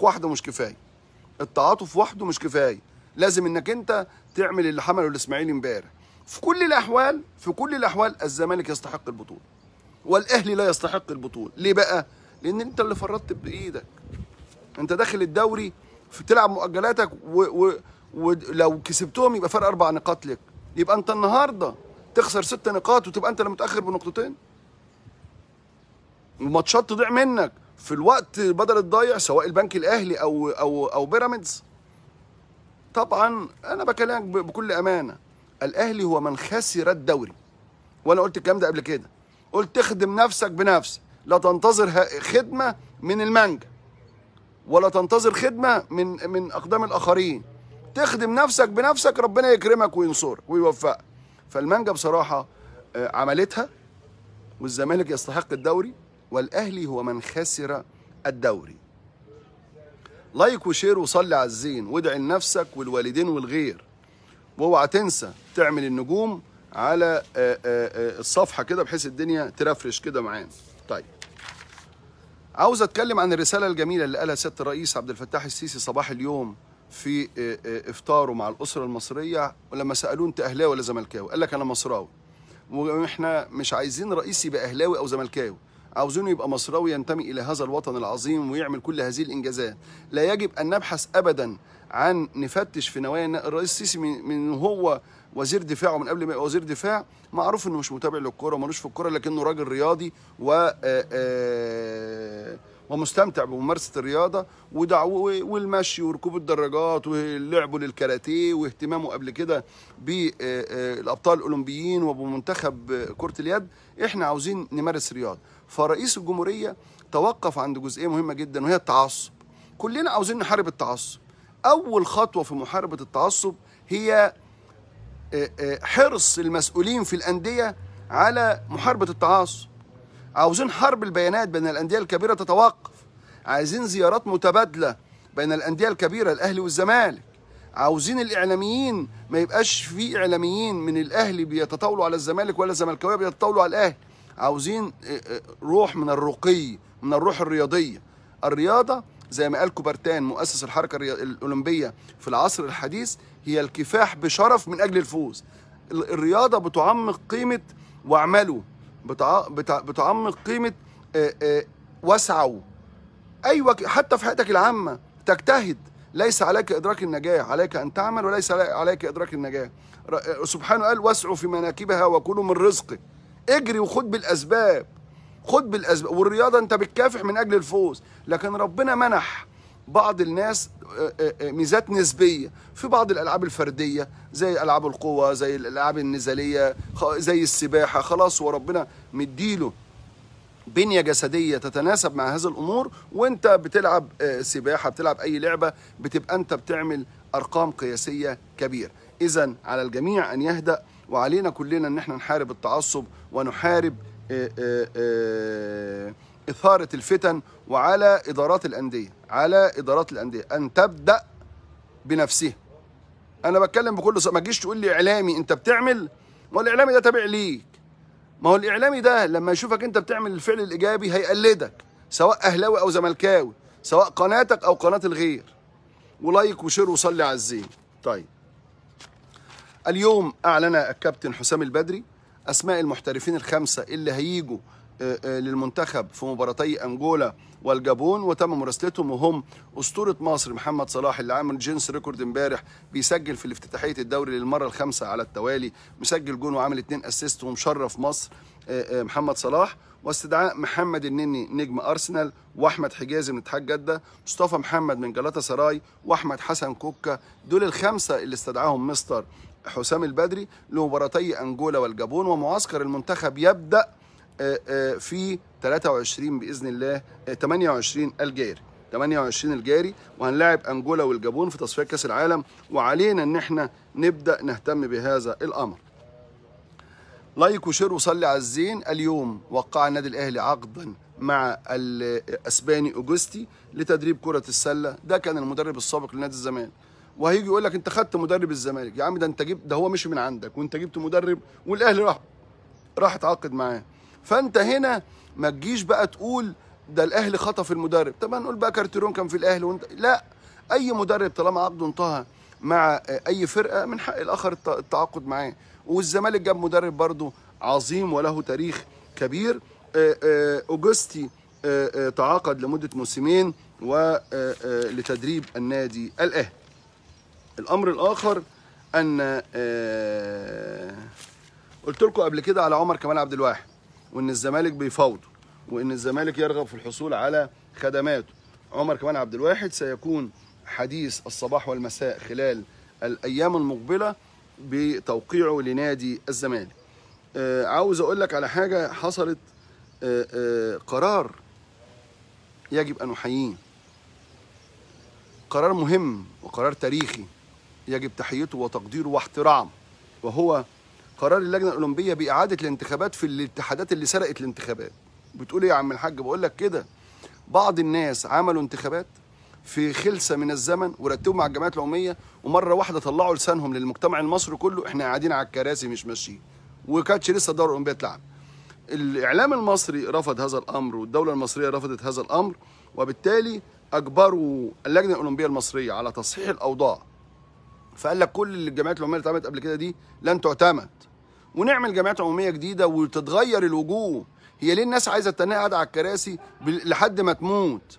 وحده مش كفايه التعاطف وحده مش كفايه لازم انك انت تعمل اللي عمله الاسماعيلي امبارح في كل الاحوال في كل الاحوال الزمالك يستحق البطوله والاهلي لا يستحق البطوله ليه بقى لان انت اللي فرطت بايدك انت داخل الدوري تلعب مؤجلاتك ولو و... و... كسبتهم يبقى فرق اربع نقاط لك يبقى انت النهارده تخسر ست نقاط وتبقى انت اللي متاخر بنقطتين الماتشات تضيع منك في الوقت بدل الضايع سواء البنك الاهلي او او او بيراميدز طبعا انا بكلمك بكل امانه الاهلي هو من خسر الدوري وانا قلت الكلام ده قبل كده قلت تخدم نفسك بنفسك لا تنتظر خدمه من المانجا ولا تنتظر خدمه من من اقدام الاخرين تخدم نفسك بنفسك ربنا يكرمك وينصرك ويوفقك فالمانجا بصراحه آه، عملتها والزمالك يستحق الدوري والأهلي هو من خسر الدوري لايك وشير وصلي على الزين وادعي لنفسك والوالدين والغير واوعى تنسى تعمل النجوم على آه، آه، آه، الصفحه كده بحيث الدنيا ترفرش كده معانا طيب عاوز اتكلم عن الرساله الجميله اللي قالها سياده الرئيس عبد الفتاح السيسي صباح اليوم في افطاره مع الاسره المصريه ولما سالوه انت اهلاوي ولا زملكاوي قال لك انا مصراوي واحنا مش عايزين رئيس يبقى اهلاوي او زملكاوي عاوزينه يبقى مصراوي ينتمي الى هذا الوطن العظيم ويعمل كل هذه الانجازات لا يجب ان نبحث ابدا عن نفتش في نوايا الرئيس السيسي من هو وزير دفاعه من قبل ما يبقى وزير دفاع معروف انه مش متابع للكوره ومالوش في الكوره لكنه راجل رياضي و آه، آه، ومستمتع بممارسه الرياضه ودعوه والمشي وركوب الدراجات ولعبه للكاراتيه واهتمامه قبل كده بالابطال آه، الاولمبيين وبمنتخب كره اليد احنا عاوزين نمارس رياضه فرئيس الجمهورية توقف عند جزئية مهمة جدا وهي التعصب كلنا عاوزين نحارب التعصب أول خطوة في محاربة التعصب هي آه، آه، حرص المسؤولين في الأندية على محاربة التعصب عاوزين حرب البيانات بين الأندية الكبيرة تتوقف عايزين زيارات متبادلة بين الأندية الكبيرة الأهلي والزمالك عاوزين الإعلاميين ما يبقاش في إعلاميين من الأهلي بيتطاولوا على الزمالك ولا الزملكاوية بيتطاولوا على الأهلي عاوزين آه، آه، روح من الرقي من الروح الرياضيه الرياضه زي ما قال كوبرتان مؤسس الحركه الاولمبيه في العصر الحديث هي الكفاح بشرف من اجل الفوز الرياضه بتعمق قيمه واعملوا بتعمق قيمه آه، واسعوا ايوه حتى في حياتك العامه تجتهد ليس عليك ادراك النجاح عليك ان تعمل وليس عليك ادراك النجاح سبحانه قال واسعوا في مناكبها وكلوا من رزقه اجري وخد بالاسباب خد بالاسباب والرياضه انت بتكافح من اجل الفوز لكن ربنا منح بعض الناس آه، آه، آه، ميزات نسبيه في بعض الالعاب الفرديه زي العاب القوه زي الالعاب النزاليه زي السباحه خلاص وربنا مديله بنيه جسديه تتناسب مع هذه الامور وانت بتلعب سباحه بتلعب اي لعبه بتبقى انت بتعمل ارقام قياسيه كبيره اذا على الجميع ان يهدأ وعلينا كلنا ان احنا نحارب التعصب ونحارب آه، آه، آه، إثارة الفتن وعلى إدارات الأندية على إدارات الأندية أن تبدأ بنفسها أنا بتكلم بكل صراحة ما تجيش تقول لي إعلامي أنت بتعمل ما هو الإعلامي ده تابع ليك ما هو الإعلامي ده لما يشوفك أنت بتعمل الفعل الإيجابي هيقلدك سواء أهلاوي أو زملكاوي سواء قناتك أو قناة الغير ولايك وشير وصلي على الزين طيب اليوم أعلن الكابتن حسام البدري أسماء المحترفين الخمسة اللي هيجوا آه، آه، للمنتخب في مباراتي أنجولا والجابون وتم مراسلتهم وهم أسطورة مصر محمد صلاح اللي عامل جنس ريكورد امبارح بيسجل في الافتتاحية الدوري للمرة الخامسة على التوالي مسجل جون وعامل اتنين اسيست ومشرف مصر آه، محمد صلاح واستدعاء محمد النني نجم أرسنال وأحمد حجازي من اتحاد جدة مصطفى محمد من جلاتا سراي وأحمد حسن كوكا دول الخمسة اللي استدعاهم مستر حسام البدري لمباراتي أنجولا والجابون ومعسكر المنتخب يبدأ آه، آه، في 23 بإذن الله 28 آه، الجاري 28 الجاري وهنلاعب أنجولا والجابون في تصفيات كأس العالم وعلينا إن احنا نبدأ نهتم بهذا الأمر لايك وشير وصلي على الزين اليوم وقع النادي الاهلي عقدا مع الاسباني اوجستي لتدريب كره السله ده كان المدرب السابق لنادي الزمالك وهيجي يقول لك انت خدت مدرب الزمالك يا عم ده انت جبت ده هو مشي من عندك وانت جبت مدرب والاهلي راح راح اتعاقد معاه فانت هنا ما تجيش بقى تقول ده الاهلي خطف المدرب طب هنقول بقى كارتيرون كان في الاهلي وانت لا اي مدرب طالما عقده انتهى مع اي فرقه من حق الاخر التعاقد معاه والزمالك جاب مدرب برضه عظيم وله تاريخ كبير آه، آه، اوجستي آه، تعاقد لمده موسمين ولتدريب النادي الاهلي الامر الاخر ان آه، قلت لكم قبل كده على عمر كمال عبد الواحد وان الزمالك بيفاوض وان الزمالك يرغب في الحصول على خدماته عمر كمال عبد الواحد سيكون حديث الصباح والمساء خلال الايام المقبله بتوقيعه لنادي الزمالك آه، عاوز اقول لك على حاجه حصلت آه، قرار يجب ان احييه قرار مهم وقرار تاريخي يجب تحيته وتقديره واحترام وهو قرار اللجنه الاولمبيه باعاده الانتخابات في الاتحادات اللي سرقت الانتخابات بتقول ايه يا عم الحاج بقول لك كده بعض الناس عملوا انتخابات في خلسه من الزمن ورتبوا مع الجمعيات العموميه ومره واحده طلعوا لسانهم للمجتمع المصري كله احنا قاعدين على الكراسي مش ماشيين وكانتش لسه الدوره الاولمبيه تلعب الاعلام المصري رفض هذا الامر والدوله المصريه رفضت هذا الامر وبالتالي اجبروا اللجنه الاولمبيه المصريه على تصحيح الاوضاع فقال لك كل الجمعيات العموميه اللي اتعملت قبل كده دي لن تعتمد ونعمل جمعيات عموميه جديده وتتغير الوجوه هي ليه الناس عايزه تنقعد قاعده على الكراسي لحد ما تموت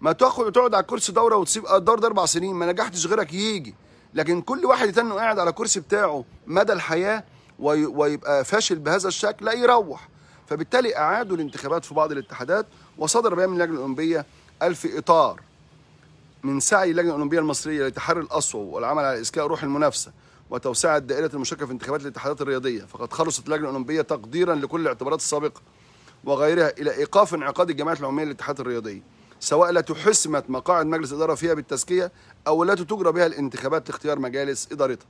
ما تاخد تقعد على الكرسي دوره وتسيب الدور آه، ده اربع سنين ما نجحتش غيرك يجي لكن كل واحد يتنه قاعد على الكرسي بتاعه مدى الحياه ويبقى فاشل بهذا الشكل لا يروح فبالتالي اعادوا الانتخابات في بعض الاتحادات وصدر بيان من اللجنه الاولمبيه الف اطار من سعي اللجنه الاولمبيه المصريه لتحرر الاصوب والعمل على اسكاء روح المنافسه وتوسعة دائرة المشاركة في انتخابات الاتحادات الرياضية فقد خلصت اللجنة الأولمبية تقديرا لكل الاعتبارات السابقة وغيرها إلى إيقاف انعقاد الجمعيات العمومية للاتحادات الرياضية سواء لا تحسمت مقاعد مجلس إدارة فيها بالتزكية أو لا تجرى بها الانتخابات لاختيار مجالس إدارتها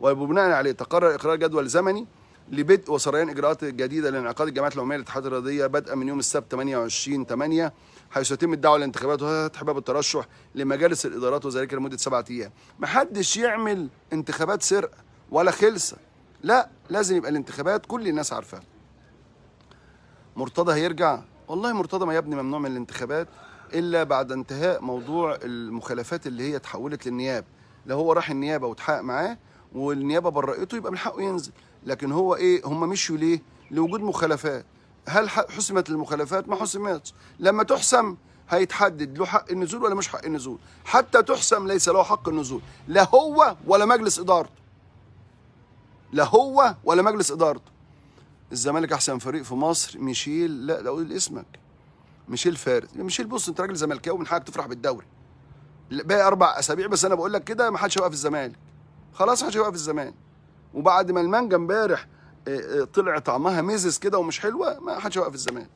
وبناء عليه تقرر إقرار جدول زمني لبدء وسريان إجراءات جديدة لانعقاد الجمعيات العمومية للاتحادات الرياضية بدءا من يوم السبت 28 8 حيث يتم الدعوه للانتخابات وفتح باب الترشح لمجالس الادارات وذلك لمده سبعة ايام محدش يعمل انتخابات سرقه ولا خلصه. لا لازم يبقى الانتخابات كل الناس عارفاها مرتضى هيرجع والله مرتضى ما يا ابني ممنوع من الانتخابات الا بعد انتهاء موضوع المخالفات اللي هي تحولت للنيابه لو هو راح النيابه واتحقق معاه والنيابه برأته يبقى من حقه ينزل لكن هو ايه هم مشوا ليه لوجود مخالفات هل حسمت المخالفات ما حسمتش لما تحسم هيتحدد له حق النزول ولا مش حق النزول حتى تحسم ليس له حق النزول لا هو ولا مجلس ادارته لا هو ولا مجلس ادارته الزمالك احسن فريق في مصر ميشيل لا ده اقول اسمك ميشيل فارس ميشيل بص انت راجل زملكاوي من حقك تفرح بالدوري باقي اربع اسابيع بس انا بقول لك كده ما حدش هيوقف الزمالك خلاص ما حدش هيوقف الزمالك وبعد ما المانجا امبارح إيه، إيه، طلع طعمها ميزز كده ومش حلوه ما حدش هيوقف الزمالك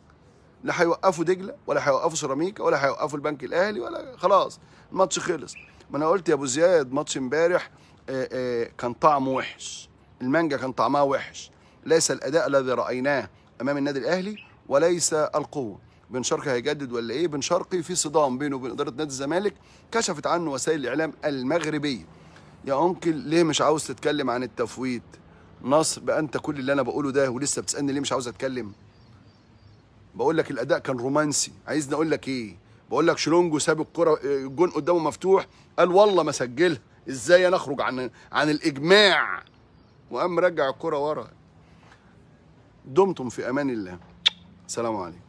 لا هيوقفوا دجله ولا هيوقفوا سيراميكا ولا هيوقفوا البنك الاهلي ولا خلاص الماتش خلص ما انا قلت يا ابو زياد ماتش امبارح إيه، كان طعمه وحش المانجا كان طعمها وحش ليس الاداء الذي رايناه امام النادي الاهلي وليس القوه بن شرقي هيجدد ولا ايه بن شرقي في صدام بينه وبين اداره نادي الزمالك كشفت عنه وسائل الاعلام المغربيه يا انكل ليه مش عاوز تتكلم عن التفويت نصر انت كل اللي أنا بقوله ده ولسه بتسألني ليه مش عاوز أتكلم بقول لك الأداء كان رومانسي عايزني أقول لك إيه بقول لك شلونجو ساب الكرة الجون قدامه مفتوح قال والله ما سجلها إزاي أنا أخرج عن عن الإجماع وقام رجع الكرة ورا دمتم في أمان الله سلام عليكم